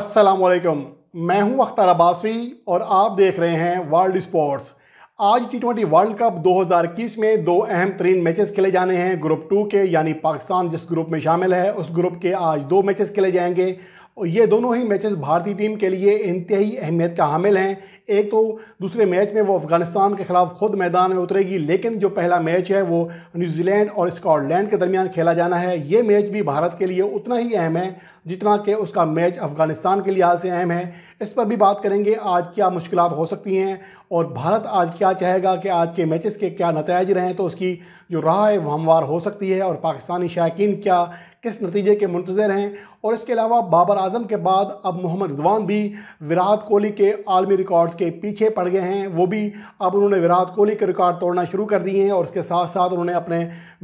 वालेकुम मैं हूं अख्तर अब्बासी और आप देख रहे हैं वर्ल्ड स्पोर्ट्स आज टी ट्वेंटी वर्ल्ड कप 2021 में दो अहम तरीन मैचेस खेले जाने हैं ग्रुप टू के यानी पाकिस्तान जिस ग्रुप में शामिल है उस ग्रुप के आज दो मैचेस खेले जाएंगे और ये दोनों ही मैचेस भारतीय टीम के लिए इंतहाई अहमियत का हामिल हैं एक तो दूसरे मैच में वो अफगानिस्तान के खिलाफ खुद मैदान में उतरेगी लेकिन जो पहला मैच है वो न्यूजीलैंड और स्कॉटलैंड के दरमियान खेला जाना है ये मैच भी भारत के लिए उतना ही अहम है जितना कि उसका मैच अफगानिस्तान के लिहाज से अहम है इस पर भी बात करेंगे आज क्या मुश्किल हो सकती हैं और भारत आज क्या चाहेगा कि आज के मैचेस के क्या नतज रहें तो उसकी जो राह है वह हमवार हो सकती है और पाकिस्तानी शायक क्या किस नतीजे के मंतजर हैं और इसके अलावा बाबर आजम के बाद अब मोहम्मद रिजवान भी विराट कोहली के आलमी रिकॉर्ड्स के पीछे पड़ गए हैं वो भी अब उन्होंने विराट कोहली के रिकॉर्ड तोड़ना शुरू कर दिए हैं और उसके साथ साथ उन्होंने अपने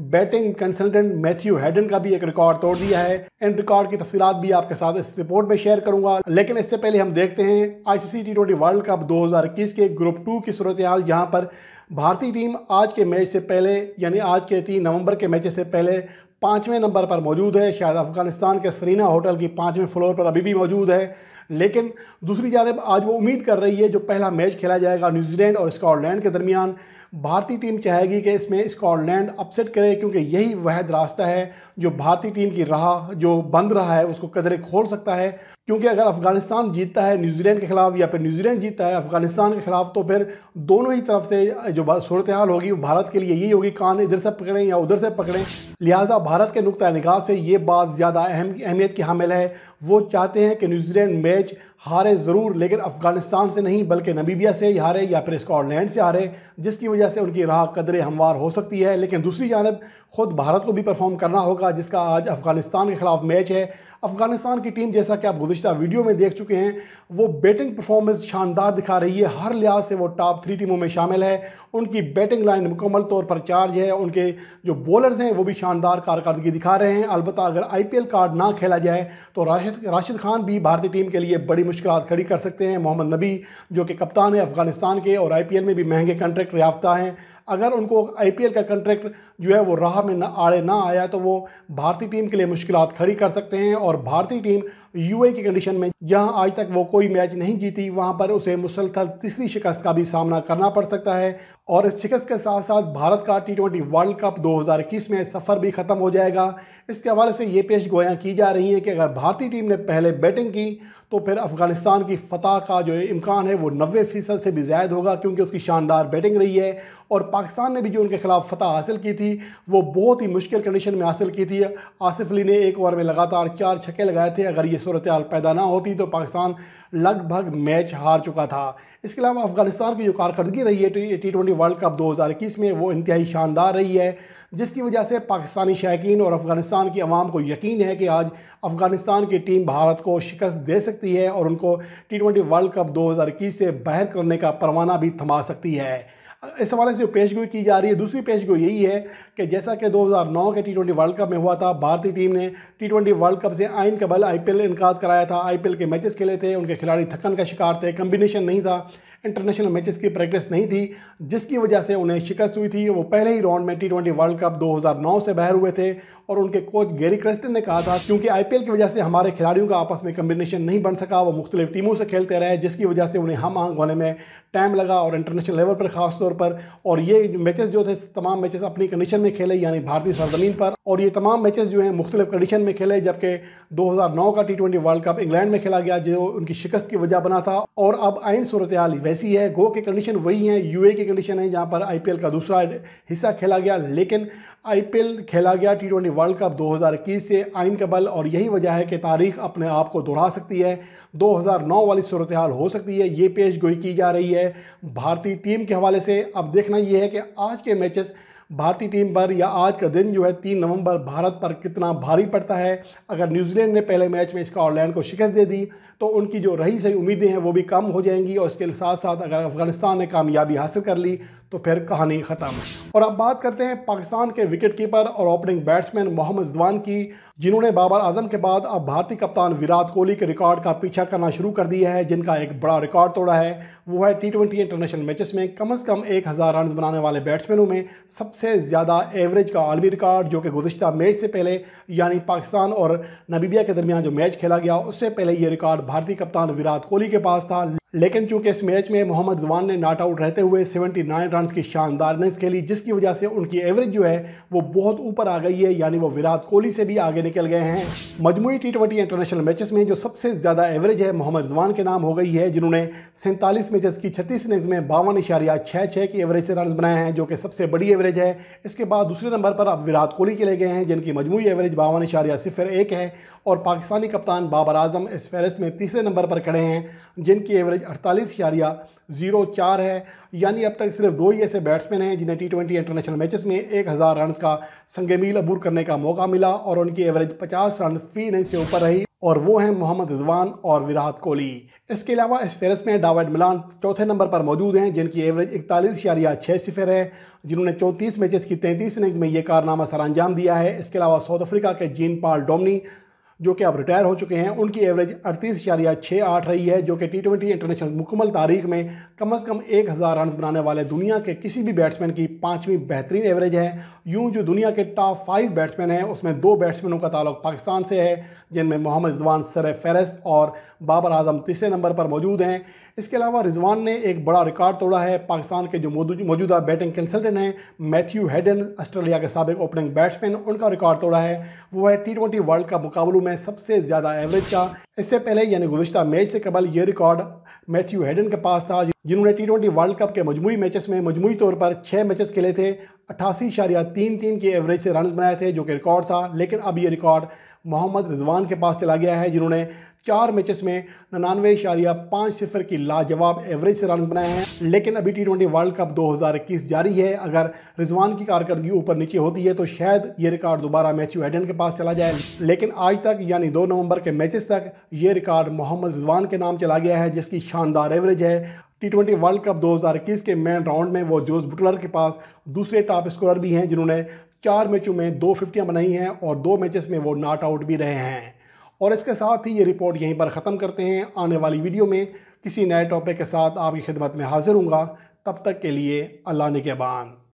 बैटिंग कंसल्टेंट मैथ्यू हैडन का भी एक रिकॉर्ड तोड़ दिया है इन रिकॉर्ड की तफसीत भी आपके साथ इस रिपोर्ट में शेयर करूंगा लेकिन इससे पहले हम देखते हैं ICC T twenty World Cup 2021 के ग्रुप टू की सूरत हाल जहाँ पर भारतीय टीम आज के मैच से पहले यानी आज के तीन नवंबर के मैच से पहले पाँचवें नंबर पर मौजूद है शायद अफगानिस्तान के सरीना होटल की पाँचवें फ्लोर पर अभी भी मौजूद है लेकिन दूसरी जानब आज वो उम्मीद कर रही है जो पहला मैच खेला जाएगा न्यूजीलैंड और स्कॉटलैंड के दरमियान भारतीय टीम चाहेगी कि इसमें स्कॉटलैंड अपसेट करे क्योंकि यही वह रास्ता है जो भारतीय टीम की राह जो बंद रहा है उसको कदरे खोल सकता है क्योंकि अगर अफ़गानिस्तान जीतता है न्यूजीलैंड के ख़िलाफ़ या फिर न्यूजीलैंड जीतता है अफ़गानिस्तान के ख़िलाफ़ तो फिर दोनों ही तरफ से जो सूरत हाल होगी वो भारत के लिए यही होगी कान इधर से पकड़ें या उधर से पकड़ें लिहाजा भारत के नुकतः निकाह से ये बात ज़्यादा अहम अहमियत की हामिल है वो चाहते हैं कि न्यूजीलैंड मैच हारे ज़रूर लेकिन अफ़गानिस्तान से नहीं बल्कि नबीबिया से ही हारे या फिर स्कॉटलैंड से हारे जिसकी वजह से उनकी राह कदरे हमवार हो सकती है लेकिन दूसरी जानब ख़ुद भारत को भी परफॉर्म करना होगा जिसका आज अफ़गानिस्तान के ख़िलाफ़ मैच है अफगानिस्तान की टीम जैसा कि आप गुजशत वीडियो में देख चुके हैं वो बैटिंग परफॉर्मेंस शानदार दिखा रही है हर लिहाज से वो टॉप थ्री टीमों में शामिल है उनकी बैटिंग लाइन मुकम्मल तौर पर चार्ज है उनके जो बॉलर्स हैं वो भी शानदार कारकर्दगी दिखा रहे हैं अलबत् अगर आई पी एल कार्ड ना खेला जाए तो राशिद राशिद खान भी भारतीय टीम के लिए बड़ी मुश्किल खड़ी कर सकते हैं मोहम्मद नबी जो कि कप्तान है अफगानिस्तान के और आई पी एल में भी महंगे कंट्रैक्ट याफ्ता हैं अगर उनको आई का कंट्रैक्ट जो है वो राह में ना आड़े ना आया तो वो भारतीय टीम के लिए मुश्किल खड़ी कर सकते हैं और भारतीय टीम यू की कंडीशन में जहां आज तक वो कोई मैच नहीं जीती वहां पर उसे मुसलसल तीसरी शिकस्त का भी सामना करना पड़ सकता है और इस शिकस्त के साथ साथ भारत का टी ट्वेंटी वर्ल्ड कप इक्कीस में सफ़र भी ख़त्म हो जाएगा इसके हवाले से ये पेश गोयाँ की जा रही हैं कि अगर भारतीय टीम ने पहले बैटिंग की तो फिर अफ़गानिस्तान की फतह का जो इम्कान है वो नबे फ़ीसद से भी ज़ायद होगा क्योंकि उसकी शानदार बैटिंग रही है और पाकिस्तान ने भी जो उनके खिलाफ फतह हासिल की थी वो बहुत ही मुश्किल कंडीशन में हासिल की थी आसिफ अली ने एक ओवर में लगातार चार छक्के लगाए थे अगर ये सूरत हाल पैदा ना होती तो पाकिस्तान लगभग मैच हार चुका था इसके अलावा अफ़गानिस्तान की जो कारकर्दगी रही है टी ट्वेंटी वर्ल्ड कप दो हज़ार इक्कीस में वो इंतहाई शानदार रही है जिसकी वजह से पाकिस्तानी शायकीन और अफ़गानिस्तान की आवाम को यकीन है कि आज अफ़गानिस्तान की टीम भारत को शिकस्त दे सकती है और उनको टी ट्वेंटी वर्ल्ड कप दो हज़ार इक्कीस से बाहर करने का परवाना भी थमा सकती है इस हवाले से जो पेश गोई की जा रही है दूसरी पेश गोई यही है कि जैसा कि 2009 के टी ट्वेंटी वर्ल्ड कप में हुआ था भारतीय टीम ने टी ट्वेंटी वर्ल्ड कप से आइन कबल आई पी एल इनका कराया था आई पी एल के मैचेस खेले थे उनके खिलाड़ी थकन का शिकार थे कम्बिनेशन नहीं था इंटरनेशनल मैचेस की प्रैक्टिस नहीं थी जिसकी वजह से उन्हें शिकस्त हुई थी वो पहले ही राउंड में टी वर्ल्ड कप 2009 से बाहर हुए थे और उनके कोच गैरी क्रेस्टन ने कहा था क्योंकि आईपीएल की वजह से हमारे खिलाड़ियों का आपस में कम्बिनेशन नहीं बन सका वो मुख्तलिफ टीमों से खेलते रहे जिसकी वजह से उन्हें हम आंग होने में टाइम लगा और इंटरनेशनल लेवल पर खास तौर पर और ये मैचेस जो थे तमाम मैचेस अपनी कंडीशन में खेले यानी भारतीय सरजमीन पर और ये तमाम मैचेस जो हैं मुख्तलि कंडीशन में खेले जबकि 2009 का T twenty World Cup England में खेला गया जो उनकी शिकस्त की वजह बना था और अब आइन सूरत हाल वैसी है गो की कंडीशन वही है यू की कंडीशन है जहाँ पर आई का दूसरा हिस्सा खेला गया लेकिन आईपीएल खेला गया टी ट्वेंटी वर्ल्ड कप 2021 से आइन बल और यही वजह है कि तारीख अपने आप को दोहरा सकती है 2009 वाली सूरत हाल हो सकती है ये पेश गोई की जा रही है भारतीय टीम के हवाले से अब देखना ये है कि आज के मैचेस भारतीय टीम पर या आज का दिन जो है तीन नवंबर भारत पर कितना भारी पड़ता है अगर न्यूजीलैंड ने पहले मैच में स्कॉटलैंड को शिकस्त दे दी तो उनकी जो रही सही उम्मीदें हैं वो भी कम हो जाएंगी और इसके साथ साथ अगर अफगानिस्तान ने कामयाबी हासिल कर ली तो फिर कहानी ख़त्म और अब बात करते हैं पाकिस्तान के विकेटकीपर और ओपनिंग बैट्समैन मोहम्मद रिजवान की जिन्होंने बाबर आजम के बाद अब भारतीय कप्तान विराट कोहली के रिकॉर्ड का पीछा करना शुरू कर दिया है जिनका एक बड़ा रिकॉर्ड तोड़ा है वो है टी ट्वेंटी इंटरनेशनल मैचेस में कम अज़ कम एक हज़ार रन बनाने वाले बैट्समैनों में सबसे ज़्यादा एवरेज का आलमी रिकॉर्ड जो कि गुजशत मैच से पहले यानी पाकिस्तान और नबीबिया के दरमियान जो मैच खेला गया उससे पहले ये रिकॉर्ड भारतीय कप्तान विराट कोहली के पास था लेकिन चूंकि इस मैच में मोहम्मद जवान ने नॉट आउट रहते हुए 79 रन की शानदार इनिंग्स खेली जिसकी वजह से उनकी एवरेज जो है वो बहुत ऊपर आ गई है यानी वो विराट कोहली से भी आगे निकल गए हैं मजमुई टी ट्वेंटी इंटरनेशनल मैचेस में जो सबसे ज़्यादा एवरेज है मोहम्मद जवान के नाम हो गई है जिन्होंने सैंतालीस मैचेस की छत्तीस इनिंग्स में बावन इशारिया छः छः की एवरेज से रन बनाए हैं जो कि सबसे बड़ी एवरेज है इसके बाद दूसरे नंबर पर अब विराट कोहली चले गए हैं जिनकी मजमू एवरेज बावन इशारिया सिफर एक है और पाकिस्तानी कप्तान बाबर आजम इस फहरिस्त में तीसरे नंबर पर खड़े हैं जिनकी एवरेज एवरेज अड़तालीस शारिया जीरो चार है यानी अब तक सिर्फ दो ही ऐसे बैट्समैन हैं जिन्हें टी ट्वेंटी इंटरनेशनल मैचेस में एक हज़ार रन का संगे मील अबूर करने का मौका मिला और उनकी एवरेज पचास रन फी इनिंग से ऊपर रही और वो हैं मोहम्मद रिजवान और विराट कोहली इसके अलावा इस फेरस में डाविड मिलान चौथे नंबर पर मौजूद हैं जिनकी एवरेज इकतालीस शारिया छः सिफर है जिन्होंने चौंतीस मैचेस की तैंतीस इनिंग्स में ये कारनामा सर दिया है इसके अलावा साउथ अफ्रीका के जीन पाल डोमनी जो कि अब रिटायर हो चुके हैं उनकी एवरेज अड़तीस इशारिया छः आठ रही है जो कि टी ट्वेंटी इंटरनेशनल मुकम्मल तारीख में कम अज़ कम एक हज़ार रन बनाने वाले दुनिया के किसी भी बैट्समैन की पाँचवीं बेहतरीन एवरेज है यूँ जो दुनिया के टॉप फाइव बैट्समैन हैं उसमें दो बैट्समैनों का ताल्लुक पाकिस्तान से है जिनमें मोहम्मद रिजवान सर फहरस्त और बाबर आजम तीसरे नंबर पर मौजूद हैं इसके अलावा रिजवान ने एक बड़ा रिकॉर्ड तोड़ा है पाकिस्तान के जो मौजूदा बैटिंग कंसल्टेंट हैं मैथ्यू हेडन ऑस्ट्रेलिया के सबक ओपनिंग बैट्समैन उनका रिकॉर्ड तोड़ा है वो है टी ट्वेंटी वर्ल्ड कप मुकाबलों में सबसे ज़्यादा एवरेज का इससे पहले यानी गुजशत मैच से कबल ये रिकॉर्ड मैथ्यू हेडन के पास था जिन्होंने टी ट्वेंटी वर्ल्ड कप के मजमू मैचेस में मजमू तौर पर छः मैचेस खेले थे अट्ठासी शारिया तीन तीन के एवरेज से रन बनाए थे जो कि रिकॉर्ड था लेकिन अब ये रिकॉर्ड मोहम्मद रिजवान के पास चला गया है जिन्होंने चार मैचेस में ननानवे इशारिया पाँच सिफर की लाजवाब एवरेज से रन बनाए हैं लेकिन अभी टी ट्वेंटी वर्ल्ड कप 2021 जारी है अगर रिजवान की कारकर्दगी ऊपर नीचे होती है तो शायद ये रिकॉर्ड दोबारा मैथ्यू हेडन के पास चला जाए लेकिन आज तक यानी दो नवंबर के मैचेस तक ये रिकॉर्ड मोहम्मद रिजवान के नाम चला गया है जिसकी शानदार एवरेज है टी ट्वेंटी वर्ल्ड कप 2021 के मेन राउंड में वो जोस बुटलर के पास दूसरे टॉप स्कोरर भी हैं जिन्होंने चार मैचों में दो फिफ्टियाँ बनाई हैं और दो मैचेस में वो नॉट आउट भी रहे हैं और इसके साथ ही ये रिपोर्ट यहीं पर ख़त्म करते हैं आने वाली वीडियो में किसी नए टॉपिक के साथ आपकी खिदमत में हाजिर हूँगा तब तक के लिए अल्लाह ने के बान